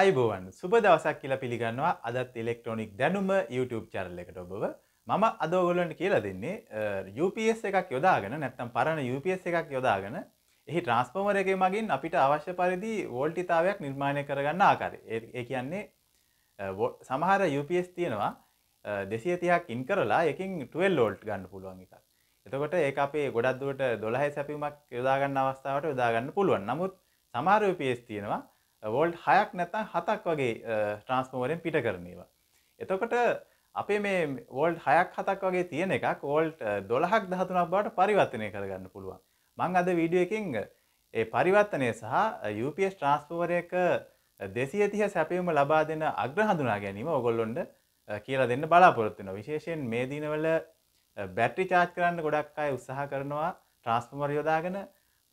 අයිබෝවන් සුබ දවසක් කියලා පිළිගන්නවා අදත් ඉලෙක්ට්‍රොනික් දැනුම YouTube චැනල් එකට ඔබව මම අද ඔයගොල්ලන්ට කියලා දෙන්නේ UPS එකක් යොදාගෙන නැත්නම් පරණ UPS එකක් යොදාගෙන එහි ට්‍රාන්ස්ෆෝමර් එකේ මගින් අපිට අවශ්‍ය පරිදි වෝල්ටිතාවයක් නිර්මාණය කරගන්න ආකාරය. ඒ කියන්නේ සමහර UPS තියෙනවා 230ක් ඉන් කරලා එකකින් 12 වෝල්ට් ගන්න පුළුවන් එකක්. එතකොට ඒක අපේ ගොඩක් දුරට 12 සැපයුමක් යොදා ගන්න අවස්ථාවට යොදා ගන්න පුළුවන්. නමුත් සමහර UPS තියෙනවා වෝල්ඩ් හයක් නැතන් හතක් වගේ ට්‍රන්ස්මෝවරෙන් පිට කරනවා. එතකොට අපේ මේ වෝල්ඩ් හයක් හතක් වගේ තියෙන එකක් වෝල්ට් දොළහක් දහතුනක් බවට පරිවර්තනය කරගන්න පුළුවන් මං අද වීඩිය එකින් ඒ පරිවර්තනය සහ UPS ට්‍රන්ස්පෝවරයක දෙසිය තිහ සැපීම ලබා දෙන අග්‍ර හඳුනා ගැනීම ඔගොල්ලොන්ට කියලා දෙන්න බලාපොරොත්තුන විශේෂයෙන් මේ දිනවල බැට්‍රි චාච් කරන්න ගොඩක් අය උත්සාහ කරනවා ට්‍රන්ස්පෝමර් යොදාගෙන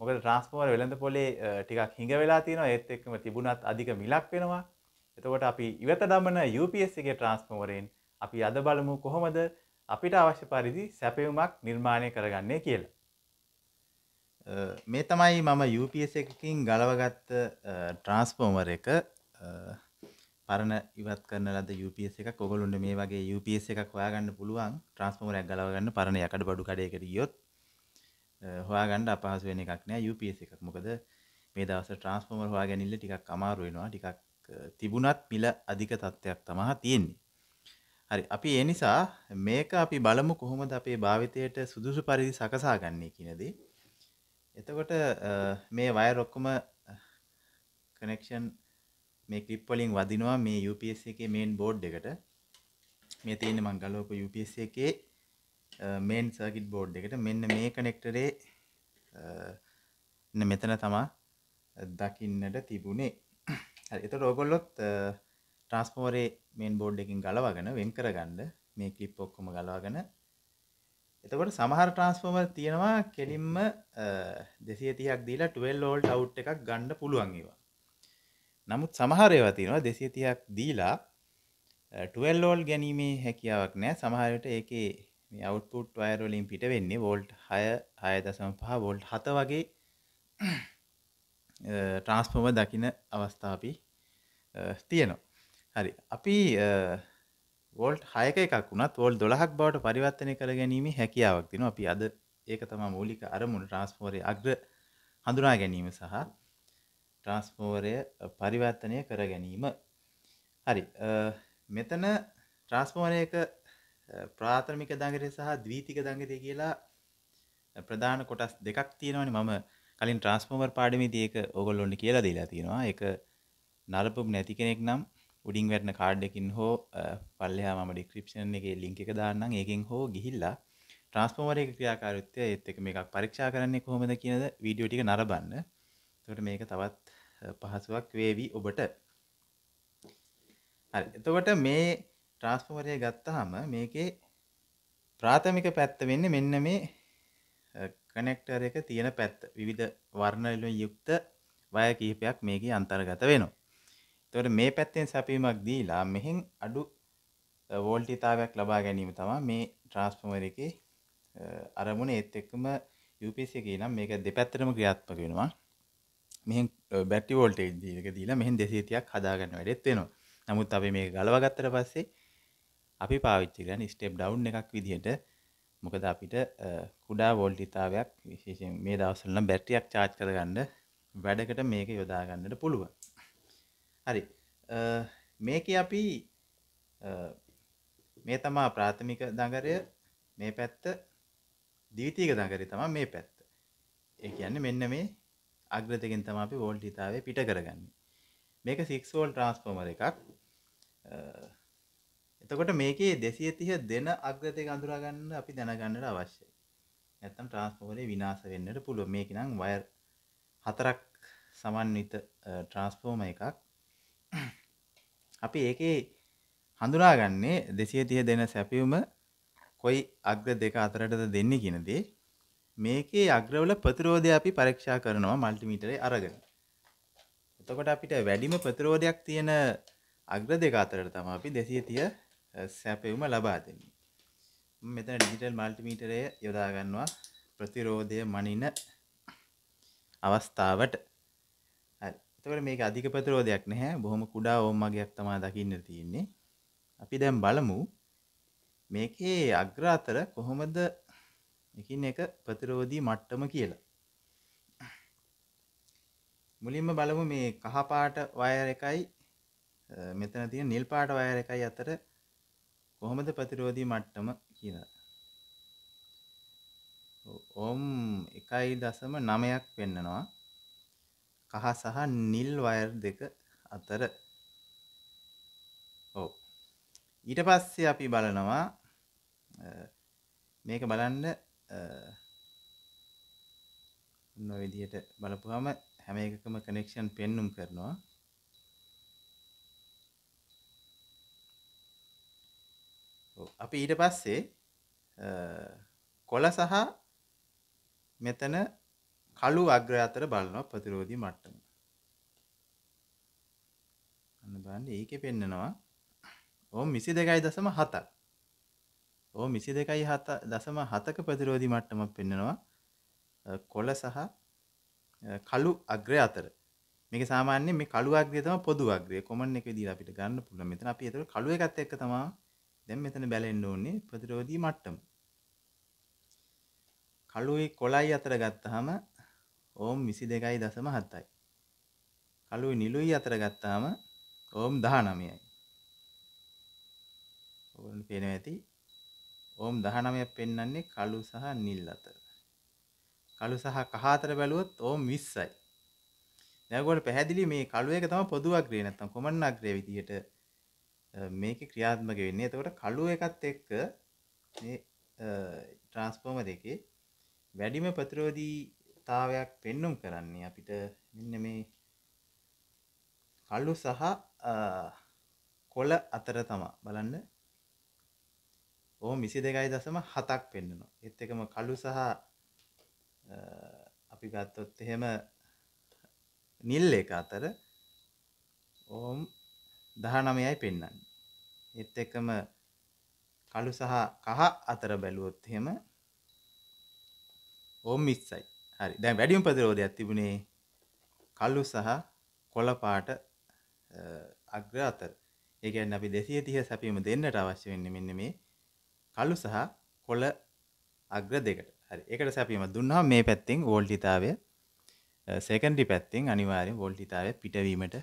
මොකද ට්‍රන්ස්ෆෝර් වෙළඳ පොලේ ටිකක් හිඟ වෙලා තියෙනවා ඒත් එක්කම තිබුණත් අධික මිලක් වෙනවා එතකොට අපි ඉවත දමන UPS එකේ ට්‍රන්ස්ෆෝමරෙන් අපි අද බලමු කොහොමද අපිට අවශ්‍ය පරිදි සැපයුමක් නිර්මාණය කරගන්නේ කියලා. මේ තමයි මම UPS එකකින් ගලවගත්ත ට්‍රාන්ස්ෆෝමර් එක පරණ ඉවත් කරන ලද UPS එකක් ඔයගොල්ලොන්ට මේ වගේ UPS එකක් හොයාගන්න පුළුවන් ට්‍රාන්ස්ෆෝමරයක් ගලවගන්න පරණ යකඩ බඩු කඩේකට ගියොත් හොයාගන්න අපහසු වෙන එකක් නෑ UPS එකක් මොකද මේ දවස ට්‍රන්ස්ෆෝමර් හොයා ගැනිල්ල ටිකක් අමාරු වෙනවා ටිකක් තිබුණත් මිල අධික තත්ත්වයක් තමා තියෙන්නේ. හරි අපි ඒ නිසා මේක අපි බලමු කොහොමද අපේ භාවිතයට සුදුසු පරිදි සකසා ගන්නේ කියන දේ. එතකොට මේ වයර් ඔක්කොම කනෙක්ෂන් මේ ක්ලිප් වලින් වදිනවා මේ UPS එකේ මේන් බෝඩ් එකට. මේ තියෙන්නේ මං ගලවපු UPS එකේ මේන් සර්කිට් බෝඩ් එකට මෙන්න මේ කනෙක්ටරේ මෙතන තමා දකින්නට තිබුණේ එත රෝගොල්ලොත් ට්‍රස්මෝරේ මේන් බෝඩ් එකින් ගලවගෙන වෙන් කරගන්න මේ කලිප් ඔක්කොම ගලවාගෙන එතකොට සමහර ට්‍රන්ස්ෆෝමර් තියෙනවා කෙලින්ම දෙසිය තියක් දීලා 12 ෝල්ට අවු් එකක් ගණ්ඩ පුළුවන් ඒවා නමුත් සමහරයවා තියෙනවා දෙසිය තියක් දීලා 12 ෝල් ගැනීමේ හැකියාවක් නෑ සමහරයට ඒකේ මේ අවුට්පුට් වයර් වලින් පිට වෙන්නේ වෝල්ට් 6 6.5 වෝල්ට් 7 වගේ ට්‍රාන්ස්ෆෝමර් දකින්න අවස්ථා අපි තියෙනවා. හරි. අපි වෝල්ට් 6ක එකක් වුණත් වෝල්ට් 12ක් බවට පරිවර්තනය කර ගැනීම හැකියාවක් තියෙනවා. අපි අද ඒක තමයි මූලික අරමුණ ට්‍රාන්ස්ෆෝමරේ අග්‍ර හඳුනා ගැනීම සහ ට්‍රාන්ස්ෆෝමරය පරිවර්තනය කර ගැනීම. හරි. මෙතන ට්‍රාන්ස්ෆෝමරයක ප්‍රාථමික දඟරය සහ ද්වීතික දඟරය කියලා ප්‍රධාන කොටස් දෙකක් තියෙනවනි මම කලින් ට්‍රන්ස්පෝමර් පාඩමිති ඒක ඔගොල්ලොන්න කියලා දීලා තියෙනවා එක නරපුම් නැති කෙනෙක් නම් උඩින් වැටන කාඩ්ඩකින් හෝ පල්ලයා මම ඩික්‍රපෂන් එක ලිංක එක දාන්නම් ඒකෙන් හෝ ගිහිල්ලා ට්‍රන්ස්පෝමර එක ක්‍රියාකාරත්වය එත් එක මේක් පරීක්ෂා කරන්නේ කොහොමද කියනද වීඩියෝ ටික නරබන්න තොට මේක තවත් පහසුවක් වේවී ඔබට එතකොට මේ ට්‍රාන්ස්ෆෝමරය ගත්තාම මේකේ ප්‍රාථමික පැත්ත වෙන්නේ මෙන්න මේ කනෙක්ටර් එක තියෙන පැත්ත. විවිධ වර්ණ වලින් යුක්ත වයර් කිහිපයක් මේකේ අන්තර්ගත වෙනවා. එතකොට මේ පැත්තෙන් සැපීමක් දීලා මෙහෙන් අඩු වෝල්ටීතාවයක් ලබා ගැනීම තමයි මේ ට්‍රාන්ස්ෆෝමර් එකේ අරමුණ. ඒත් එක්කම UPC එකේ නම් මේක දෙපැත්තටම ක්‍රියාත්මක වෙනවා. මෙහෙන් බැටරි වෝල්ටේජ් දීලා මෙහෙන් 230ක් හදාගන්න වැඩෙත් වෙනවා. නමුත් අපි මේක ගලවගත්තට පස්සේ අපි පාවිච්චි කරන ස්ටප් ඩවන්් එකක් විදිහට මොකද අපිට කුඩා වෝල්ටිතාවයක් විශේෂෙන් මේ දවසල්ල බැට්ටියක් චාච් කරගන්න වැඩකට මේක යොදාගන්නට පුළුව හරි මේක අපි මේ තමා ප්‍රාථමික දඟරය මේ පැත්ත දීතීක දඟරි තමා මේ පැත්ත ඒ කියන්න මෙන්න මේ අග්‍රතකින් තම අපි වෝල්ටිතාවේ පිට කරගන්න මේක සික්ස්වෝල් ට්‍රන්ස්පෝමර එකක් එතකොට මේකේ දෙසිය තිහ දෙන අග්‍රතය අඳුරාගන්න අපි දැනගන්නට අවශ්‍ය ඇත්තම් ට්‍රන්ස්පෝලේ විනාස වෙන්නට පුළුව මේක නම් වයර් හතරක් සමන්විත ට්‍රන්ස්පෝර්ම එකක් අපි ඒකේ හඳුනාගන්නේ දෙසිය තිය දෙන සැපියුම කොයි අග්‍ර දෙක අතරටද දෙන්න කියනදේ මේකේ අග්‍රවල ප්‍රතිරෝධය අපි පරීක්ෂා කරනවා මල්ටිමීටරේ අරගෙන එතකොට අපිට වැඩිම ප්‍රතිරෝධයක් තියෙන අග්‍ර දෙක අතරට තමයි අපි 230 සැපයුම ලබා දෙන්නේ. මෙතන ඩිජිටල් මල්ටිමීටරය යොදා ගන්නවා ප්‍රතිරෝධය මනින අවස්ථාවට. හරි. එතකොට මේක අධික ප්‍රතිරෝධයක් නැහැ. බොහොම කුඩා ඕම් වර්ගයක් තමයි දකින්න තියෙන්නේ. අපි දැන් බලමු මේකේ අග්‍ර අතර කොහොමද එකින් එක ප්‍රතිරෝධී මට්ටම කියලා. මුලින්ම බලමු මේ කහ පාට වයර් එකයි මෙතන තියෙන නිල් පාට වයර් එකයි අතර කොහොමද ප්‍රතිරෝධී මට්ටම කියලා. ඔම් 1.9ක් පෙන්නනවා. කහ සහ නිල් වයර් දෙක අතර. ඔව්. ඊට පස්සේ අපි බලනවා මේක බලන්න ඔන්න ඔය විදිහට බලපුවාම හැම එකකම කනෙක්ෂන් පෙන්눔 කරනවා. අපි ඊට පස්සේ කොළ සහ මෙතන කළු අග්‍ර අතර බලනවා ප්‍රතිරෝධී මට්ටම. අන්න බලන්න ඒකේ පෙන්නනවා ඕම් 22.7ක්. ඕම් 22.7ක ප්‍රතිරෝධී මට්ටමක් පෙන්නනවා කොළ සහ කළු අග්‍රය අතර. මේක සාමාන්‍යයෙන් මේ කළු අග්‍රය තමයි පොදු අග්‍රය. කොමන් එක විදිහට අපිට ගන්න පුළුවන්. මෙතන අපි ඒතර කළු එකත් එක්ක තමයි දැන් මෙතන බැලෙන්න ඕනේ ප්‍රතිරෝධී මට්ටම. කළුයි කොළයි අතර ගත්තාම ඕම් 22.7යි. කළුයි නිළුයි අතර ගත්තාම ඕම් 19යි. ඔයගොල්ලෝ පේනවා ඇති. ඕම් 19ක් පෙන්වන්නේ කළු සහ නිල් අතර. කළු සහ කහ අතර බැලුවොත් ඕම් 20යි. දැන් ඔයගොල්ලෝ පැහැදිලි මේ කළු එක තමයි පොදු අග්‍රය නැත්තම් කොමන් අග්‍රය විදිහට මේක ක්‍රියාත්මක වෙන්නේ එතකොට කළු එකත් එක්ක මේ ට්‍රාන්ස්ෆෝමර් එකේ වැඩිම ප්‍රතිරෝධීතාවයක් පෙන්눔 කරන්නේ අපිට මෙන්න මේ කළු සහ කොළ අතර තමයි බලන්න ඕම 22.7ක් පෙන්වනවා ඒත් එකම කළු සහ අපි ගත්තොත් එහෙම නිල් එක අතර ඕම් 22.7 19යි පෙන්වන්නේ. ඒත් එක්කම කළු සහ කහ අතර බැලුවොත් එහෙම ඕම් මිස්සයි. හරි. දැන් වැඩිම ප්‍රතිරෝධයක් තිබුණේ කළු සහ කොළ පාට අග්‍ර අතර. ඒ කියන්නේ අපි 230 සැපීම දෙන්නට අවශ්‍ය වෙන්නේ මෙන්න මේ කළු සහ කොළ අග්‍ර දෙකට. හරි. ඒකට සැපීම දුන්නාම මේ පැත්තෙන් වෝල්ටීතාවය සෙකන්ඩරි පැත්තෙන් අනිවාර්යෙන් වෝල්ටීතාවය පිටවීමට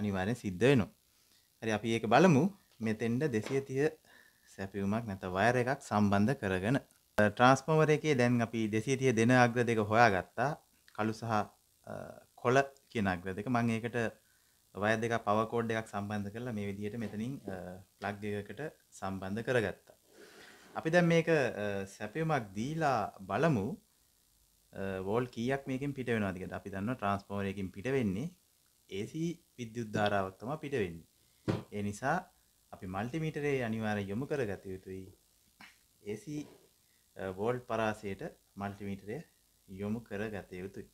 අනිවාරෙන් සිද්ධ වෙනවා හරි අපි ඒක බලමු මෙතෙන්ට දෙසිය තිය සැපියුමක් නැත වයර එකක් සම්බන්ධ කරගෙන ට්‍රන්ස්පෝමර එකේ දැන් අපි දෙසිය තිය දෙන අග්‍ර දෙක හොයා ගත්තා කළු සහ කොල කියන අග්‍ර දෙක මං ඒකට වය දෙක පවකෝඩ් එකක් සම්බන්ධ කරලා මේ විදිහට මෙතනින් ප්ලග් එකකට සම්බන්ධ කරගත්තා අපි දැන් මේක සැපියුමක් දීලා බලමු වෝල් කීයක් මේකින් පිට වෙනවාදිකට අපි දන්න ට්‍රන්ස්පෝර්යකින් පිට වෙන්නේ ඒසි විද්‍යුත් ධාරාවක් තමයි පිට වෙන්නේ. ඒ නිසා අපි මල්ටිමීටරේ අනිවාර්ය යොමු කරගත යුතුයි. ඒසි වෝල්ට් පරාසයට මල්ටිමීටරය යොමු කරගත යුතුයි.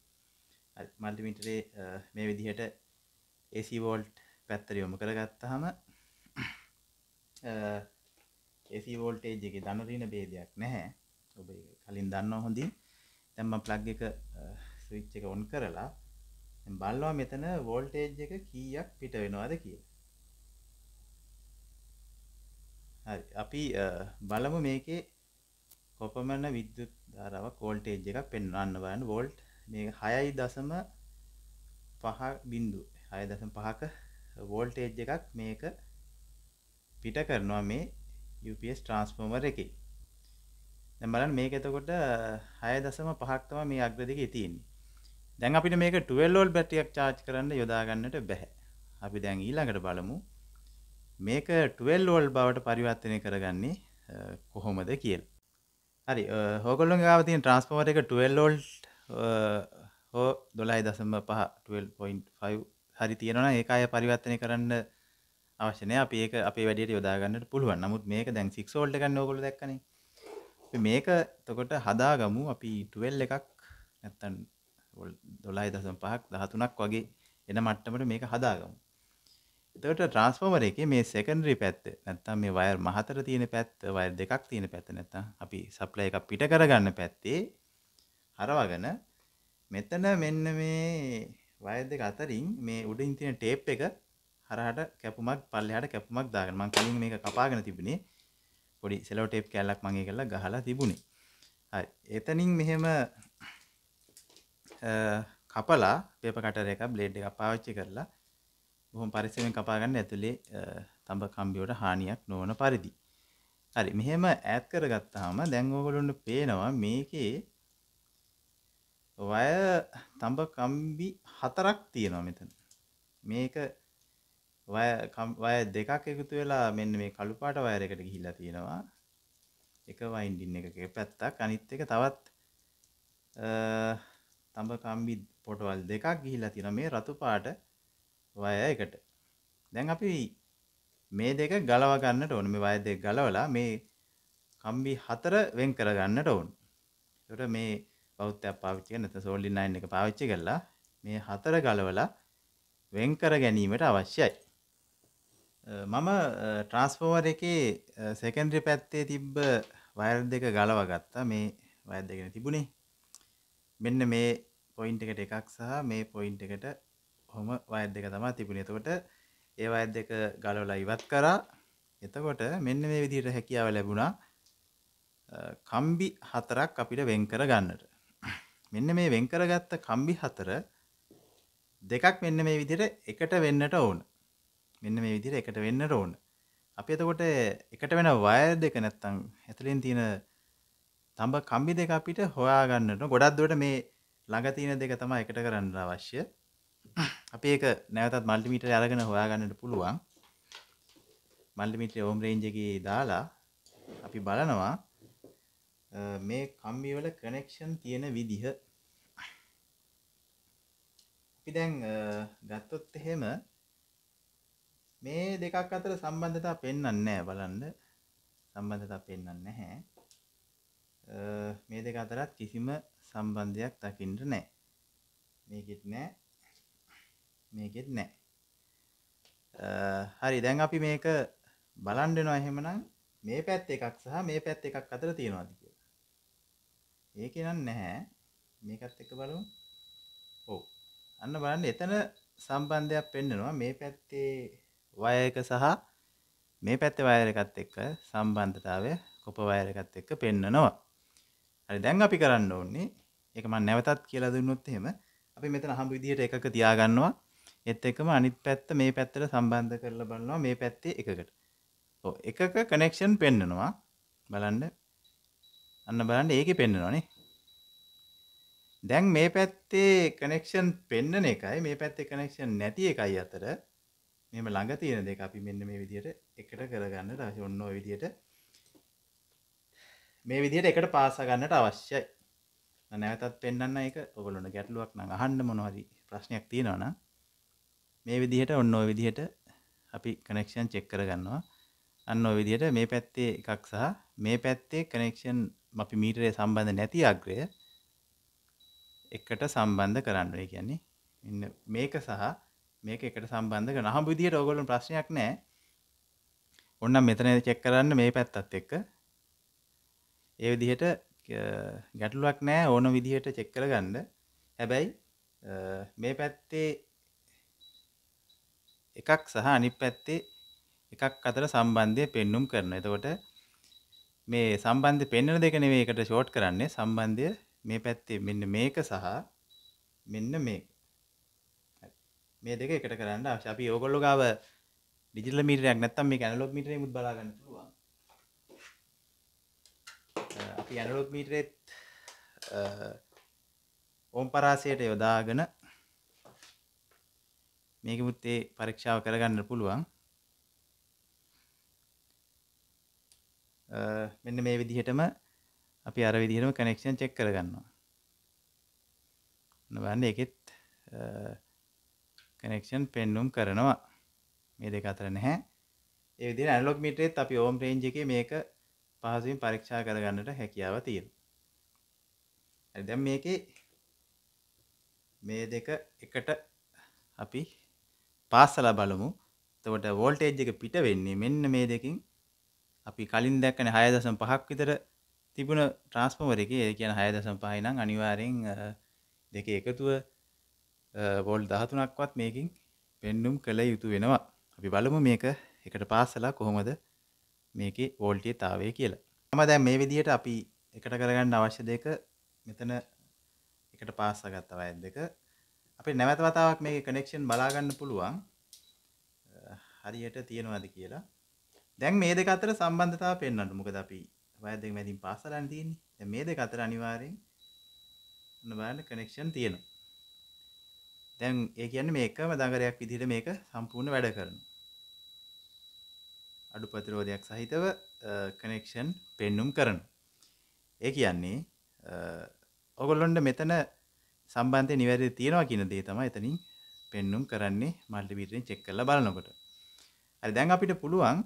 හරි මල්ටිමීටරේ මේ විදිහට AC වෝල්ට් පැත්තට යොමු කරගත්තාම AC වෝල්ටේජ් එකේ ධන ඍණ ભેදයක් නැහැ. ඔබ කලින් දන්නවා හොඳින්. දැන් මම ප්ලග් එක ස්විච් එක ඔන් කරලා බලවා මෙතන වෝල්ටේජ් එක කීයක් පිට වෙනවාද කියලා හරි අපි බලමු මේකේ කොපමණ විද්‍යුත් ධාරාවක් වෝල්ටේජ් එකක් පෙන්වන්න බලන්න වෝල්ට් මේ 6.5 වෝල්ටේජ් එකක් මේක පිට කරනවා මේ UPS ට්‍රාන්ස්ෆෝමර් එකේ. දැන් බලන්න මේක එතකොට 6.5ක් තමයි මේ අග්‍ර දෙකේ තියෙන්නේ. දැන් අපිට මේක 12 වෝල්ට් බැටරියක් charge කරන්න යොදා ගන්නට බැහැ. අපි දැන් ඊළඟට බලමු මේක 12 වෝල්ට් බවට පරිවර්තනය කරගන්නේ කොහොමද කියලා. හරි, ඕගොල්ලෝගේ ගාව තියෙන ට්‍රාන්ස්ෆෝමර් එක 12 වෝල්ට් හෝ 12.5 12.5 හරි තියෙනවා නම් ඒක අය පරිවර්තනය කරන්න අවශ්‍ය නැහැ. අපි ඒක අපේ වැඩේට යොදා ගන්නට පුළුවන්. නමුත් මේක දැන් 6 වෝල්ට් එකක් නේ ඕගොල්ලෝ දැක්කනේ. මේක එතකොට හදාගමු අපි 12 එකක් නැත්තම් දොලායි දසම් පහක් දහතුනක් වගේ එන මට්ටමට මේක හදාගමු. එතකොට ට්‍රාන්ස්ෆෝමර් එකේ මේ සෙකන්ඩරි පැත්ත නැත්තම් මේ වයර් මහතර තියෙන පැත්ත වයර් දෙකක් තියෙන පැත්ත නැත්තම් අපි සප්ලයි එකක් පිට කරගන්න පැත්තේ හරවගෙන මෙතන මෙන්න මේ වයර් දෙක අතරින් මේ උඩින් තියෙන ටේප් එක හරහට කැපුමක් පල්ලෙහාට කැපුමක් දාගෙන මම කලින් මේක කපාගෙන තිබුණේ පොඩි සෙලෝ ටේප් කැල්ලක් මම ඒකලා ගහලා තිබුණේ. හරි. එතනින් මෙහෙම කපලා පේපර් කටර් එකක් බ්ලේඩ් එකක් පාවිච්චි කරලා බොහොම පරිස්සමෙන් කපා ගන්න ඇතුලේ තඹ කම්බියට හානියක් නොවන පරිදි. හරි මෙහෙම ඈත් කරගත්තාම දැන් ඕගොල්ලොන්ට පේනවා මේකේ වය තඹ කම්බි හතරක් තියෙනවා මෙතන. මේක වය වය දෙකක් එකතු වෙලා මෙන්න මේ කළු පාට වයර් එකට ගිහිල්ලා තියෙනවා. එක වයින්ඩින් එකක පැත්තක් අනිත් එක තවත් තඹ කම්බි පොටවල් දෙකක් ගිහිලා තියෙනවා මේ රතු පාට වය එකට. දැන් අපි මේ දෙක ගලව ගන්නට ඕන. මේ වය දෙක ගලවලා මේ කම්බි හතර වෙන් කර ගන්නට ඕන. ඒකට මේ බෞද්ධයක් පාවිච්චි කරන නැත්නම් සෝලින් එක පාවිච්චි කරලා මේ හතර ගලවලා වෙන් කර ගැනීමට අවශ්‍යයි. මම ට්‍රන්ස්ෆෝර් එකේ සෙකන්ඩරි පැත්තේ තිබ්බ වයර් දෙක ගලව ගත්තා මේ වයර් දෙකනේ තිබුණේ මෙන්න මේ පොයින්ට එකට එකක් සහ මේ පොයින්ට එකට හොම වයත් දෙක තමා තිබුණ එතකොට ඒ අයත් දෙක ගලවලා ඉවත් කරා එතකොට මෙන්න මේ විදිහට හැකියාව ලැබුණා කම්බි හතරක් අපිට වෙන් කර ගන්නට මෙන්න මේ වෙන් කරගත්ත කම්බි හතර දෙකක් මෙන්න මේ විදිහට එකට වෙන්නට ඕන මෙන්න මේ විදිහට එකට වෙන්නට ඕන අපි එතකොට එකට වෙන වයර් දෙක නැත්තම් ඇතුලෙන් තියෙන තඹ කම්බි දෙක අපිට හොයාගන්නට ගොඩක් දුවට මේ ළඟ තියෙන දෙක තමයි එකට කරන්න අවශ්‍ය. අපි ඒක නැවතත් මල්ටිමීටරය අරගෙන හොයාගන්නට පුළුවන්. මල්ටිමීටරේ ඕම් රේන්ජ් එකේ දාලා අපි බලනවා මේ කම්බි වල කනෙක්ෂන් තියෙන විදිහ. අපි දැන් ගත්තොත් එහෙම මේ දෙකක් අතර සම්බන්ධතා පෙන්වන්නේ නැහැ බලන්න. සම්බන්ධතා පෙන්වන්නේ නැහැ. මේ දෙක අතරත් කිසිම සම්බන්ධයක් දකින්න නෑ මේකෙත් නෑ මේකෙත් නෑ හරි දැන් අපි මේක බලන් වෙනවා එහෙමනම් මේ පැත්ත එකක් සහ මේ පැත්ත එකක් අතර තියෙනවාද කියලා. ඒක නන් නැහැ. මේකත් එක්ක බලමු. ඔව්. අන්න බලන්න එතන සම්බන්ධයක් පෙන්නනවා මේ පැත්තේ වයර් එක සහ මේ පැත්තේ වයර් එකත් එක්ක සම්බන්ධතාවය කොප වයර් එකත් එක්ක පෙන්නනවා. හරි දැන් අපි කරන්න ඕන්නේ ඒක මම නැවතත් කියලා දුන්නොත් එහෙම අපි මෙතන අහඹ විදිහට එකක තියාගන්නවා එත් එකම අනිත් පැත්ත මේ පැත්තට සම්බන්ධ කරලා බලනවා මේ පැත්තේ එකකට. ඔව් එකක කනෙක්ෂන් පෙන්නනවා. බලන්න. අන්න බලන්න ඒකේ පෙන්නනවානේ. දැන් මේ පැත්තේ කනෙක්ෂන් පෙන්නන එකයි මේ පැත්තේ කනෙක්ෂන් නැති එකයි අතර මෙහෙම ළඟ තියෙන දෙක අපි මෙන්න මේ විදිහට එකට කරගන්න. ඊට පස්සේ ඔන්න ඔය විදිහට මේ විදිහට එකට පාස ගන්නට අවශ්‍යයි. නැවතත් පෙන්වන්න ඒක ඔයගොල්ලොන්ට ගැටලුවක් නම් අහන්න මොනවා හරි ප්‍රශ්නයක් තියෙනවා නම් මේ විදිහට ඔන්න ඔය විදිහට අපි කනෙක්ෂන් චෙක් කරගන්නවා. අන්න ඔය විදිහට මේ පැත්තේ එකක් සහ මේ පැත්තේ කනෙක්ෂන් අපි මීටරේ සම්බන්ධ නැති අග්‍රය එකට සම්බන්ධ කරන්න. ඒ කියන්නේ මෙන්න මේක සහ මේක එකට සම්බන්ධ කරන. අහඹ විදිහට ඔයගොල්ලෝ ප්‍රශ්නයක් නැහැ. ඔන්න මෙතන චෙක් කරන්න මේ පැත්තත් එක්ක ඒ විදිහට ගැටලුවක් නෑ ඕන විදිහට චෙක්කර ගන්න හැබැයි මේ පැත්තේ එකක් සහ අනිත් පැත්තේ එකක් අතර සම්බන්ධය පෙන්눔 කරන. එතකොට මේ සම්බන්ධය පෙන්වන දෙක නෙවෙයි එකට ෂෝට් කරන්නේ සම්බන්ධය මේ පැත්තේ මෙන්න මේක සහ මෙන්න මේක. මේ දෙක එකට කරන්න අවශ්‍ය. අපි ඕගොල්ලෝ ගාව ඩිජිටල් මීටරයක් නැත්තම් මේක ඇනලොග් මීටරේ මුත් බලා ගන්න අපි ඇනලොග් මීටරෙත් ඕම් පරාසයට යොදාගෙන මේකෙමුත් ඒ පරීක්ෂාව කරගන්න පුළුවන් මෙන්න මේ විදිහටම අපි අර විදිහටම කනෙක්ෂන් චෙක් කරගන්නවා බලන්න එකෙත් කනෙක්ෂන් පෙන්නුම් කරනවා මේ දෙක අතර නැහැ ඒ විදිහට ඇනලොග් මීටරෙත් අපි ඕම් රේන්ජ් එකේ මේක පහසුවෙන් පරීක්ෂා කරගන්නට හැකියාව තියෙනවා. හරි දැන් මේකේ මේ දෙක එකට අපි පාස්සලා බලමු. එතකොට වෝල්ටේජ් එක පිට වෙන්නේ මෙන්න මේ දෙකෙන් අපි කලින් දැක්කනේ 6.5ක් විතර තිබුණ ට්‍රාන්ස්ෆෝමර් එකේ ඒ කියන්නේ 6.5 නම් අනිවාර්යෙන් දෙකේ එකතුව වෝල් 13ක්වත් මේකෙන් පෙන්눔 කළ යුතු වෙනවා. අපි බලමු මේක එකට පාස්සලා කොහොමද මේකේ වෝල්ටිය තාවේ කියලා ම දැන් මේ විදිහට අපි එකට කරගන්න අවශ්‍ය දෙක මෙතන එකට පාස්ස ගත්තව ඇත් දෙක අපි නැවතවතාවක් මේ කනෙක්ෂන් බලාගන්න පුළුවන් හරියට තියෙනවාද කියලා දැන් මේ දෙක අතර සම්බන්ධතාව පෙන්වන්න මොකද අපි වයර් දෙක මැදින් පාසලන් තියෙන්නේ. දැන් මේ දෙක අතර අනිවාර්යෙන් ඔන්න බලන්න කනෙක්ෂන් තියෙනවා. දැන් ඒ කියන්නේ මේ එකම දඟරයක් විදිහට මේක සම්පූර්ණ වැඩ කරනවා. අඩු ප්‍රතිරෝධයක් සහිතව කනෙක්ෂන් පෙන්නුම් කරන. ඒ කියන්නේ ඔගොල්ලොන්ට මෙතන සම්බන්ධය නිවැරදි තියෙනවා කියන දේ තමයි එතනින් පෙන්නුම් කරන්නේ මල්ටිබීටරෙන් චෙක් කරලා බලනකොට. හරි දැන් අපිට පුළුවන්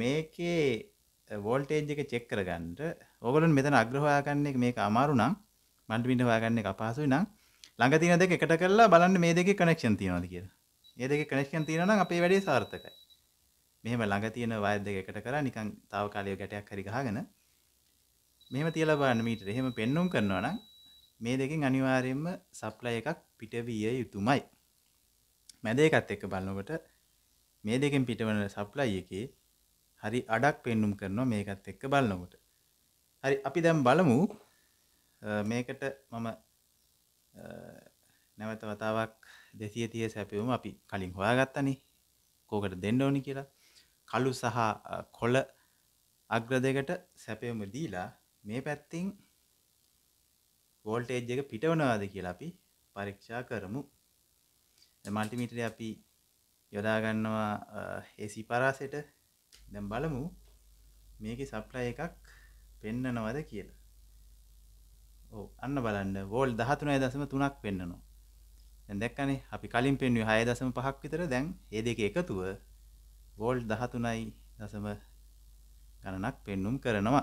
මේකේ වෝල්ටේජ් එක චෙක් කරගන්න. ඔයගොල්ලෝ මෙතන අග්‍ර හොයාගන්න එක මේක අමාරු නම් මල්ටිබීටර් හොයාගන්න එක අපහසුයි නම් ළඟ තියෙන දෙක එකට කරලා බලන්න මේ දෙකේ කනෙක්ෂන් තියෙනවද කියලා. මේ දෙකේ කනෙක්ෂන් තියෙනවා නම් අපේ වැඩේ සාර්ථකයි. මෙහෙම ළඟ තියෙන වයර් දෙක එකට කරලා නිකන් తాවකාලික ගැටයක් හරි ගහගෙන මෙහෙම තියලා බලන්න මීටර. එහෙම පෙන්නුම් කරනවා නම් මේ දෙකෙන් අනිවාර්යයෙන්ම සප්ලයි එකක් පිටවිය යුතුමයි. මැද එකත් එක්ක බලනකොට මේ දෙකෙන් පිටවන සප්ලයි එකේ හරි අඩක් පෙන්නුම් කරනවා මේකත් එක්ක බලනකොට. හරි අපි දැන් බලමු මේකට මම නැවත වතාවක් 230 සැපෙවම අපි කලින් හොයාගත්තනේ. කෝකට දෙන්න ඕනි කියලා. කළු සහ කොළ අග්‍ර දෙකට සැපයම දීලා මේ පැත්තිං වෝල්ටේජ් එක පිටවනවාද කියලා අපි පරීක්ෂා කරමු මල්ටිමිටර අපි යොදාගන්නවා ඒසි පරාසට දැම් බලමු මේක සප්ලයි එකක් පෙන්නනවද කියලා ඕ අන්න බලන්න වෝල් දහතුනය දසම තුනක් පෙන්න්නනවා දැන් දැක්කනේ අපි කලින් පෙන්ව හය දසම පහක් විතර දැන් ඒ දෙක එකතුව වෝල් දහතුනයි දසම ගණනක් පෙන්නුම් කරනවා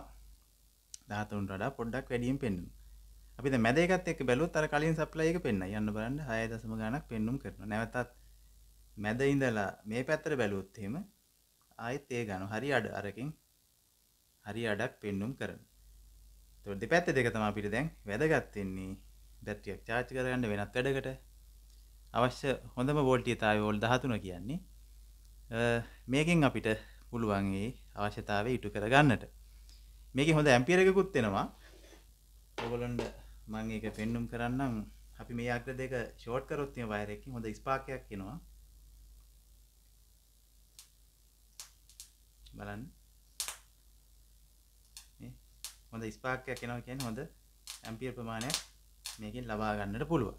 දහතුන්ට වඩා පොඩ්ඩක් වැඩියෙන් පෙන්නුම් අපි දැන් මැද එකත් එක්ක බැලුවොත් අර කලින් සප්ලයි එක පෙන්නයි යන්න බලන්න 6.0 ගණනක් පෙන්නුම් කරනවා නැවතත් මැද ඉඳලා මේ පැත්තට බැලුවොත් එහෙම ආයෙත් ඒ ගණන හරි අඩ අරකින් හරි අඩක් පෙන්නුම් කරනවා එතකොට දෙපැත්ත දෙක තමයි අපිට දැන් වැදගත් වෙන්නේ බැටරියක් චාර්ජ් කරගන්න වෙනත් වැඩකට අවශ්‍ය හොඳම වෝල්ටිය තමයි වෝල් 13 කියන්නේ මේකෙන් අපිට පුළුවන්ගේ අවශ්‍යතාව ඉටු කරගන්නට මේක හොඳ ඇම්පියරකුත් එෙනවා ඔගොලොන්ඩ මං ඒක පෙන්නුම් කරන්නම් අපි මේ අග්‍ර දෙක ෂෝට් කරොත්තිය වයරෙකි හොඳ ස්පාකයක් කෙනවා බලන්න හොඳ ස්පාකයක් කෙනව කියන් හොඳ ඇම්පියර් ප්‍රමාණයක් මේකින් ලබා ගන්නට පුළුව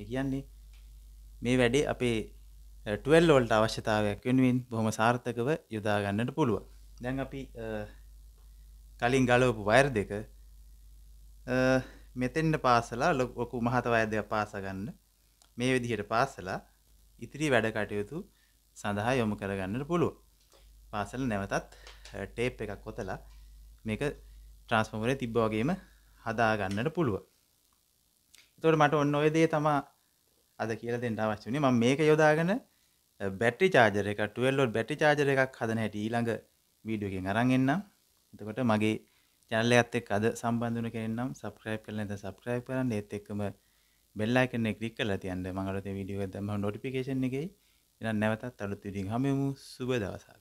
ඒ කියන්නේ මේ වැඩේ අපේ ටල් වොල්ට අවශ්‍යතාවයක් වෙනුවෙන් බොහොම සාර්ථකව යොදාගන්නට පුළුව දැන් අපි කලින් ගලවපු වයර් දෙක මෙතෙන්ට පාසලා ලොකු මහත වයදයක් පාසගන්න මේ විදිහට පාසලා ඉතිරි වැඩ කටයුතු සඳහා යොමු කරගන්නට පුළුව පාසල නැවතත් ටේප් එකක් කොතලා මේක ට්‍රන්ස්පොමරේ තිබ්බවගේම හදාගන්නට පුළුව තොට මට ඔන්න ඔය දේ තමා අද කියල දෙෙන්ට අවශ්‍යනේ ම මේක යොදාගෙන බැටි චාර්ජර එක ටුවල්ලොල් බැටි චාර්ජර එකක් හදන හැට ඊළඟ වීඩියෝගෙන් අරන් එන්නම් එතකොට මගේ channel එකත් එක්ක අද සම්බන්ධ වෙන කෙනෙන්නම් subscribe කරලා නැත්නම් subscribe කරන්න ඒත් එක්කම bell icon එක click කරලා තියන්න මම අලුතෙන් වීඩියෝ එකක් දැම්මම notification එකේ එහෙනම් නැවතත් අලුත් වීඩියෝකින් හමු වෙමු සුබ දවසක්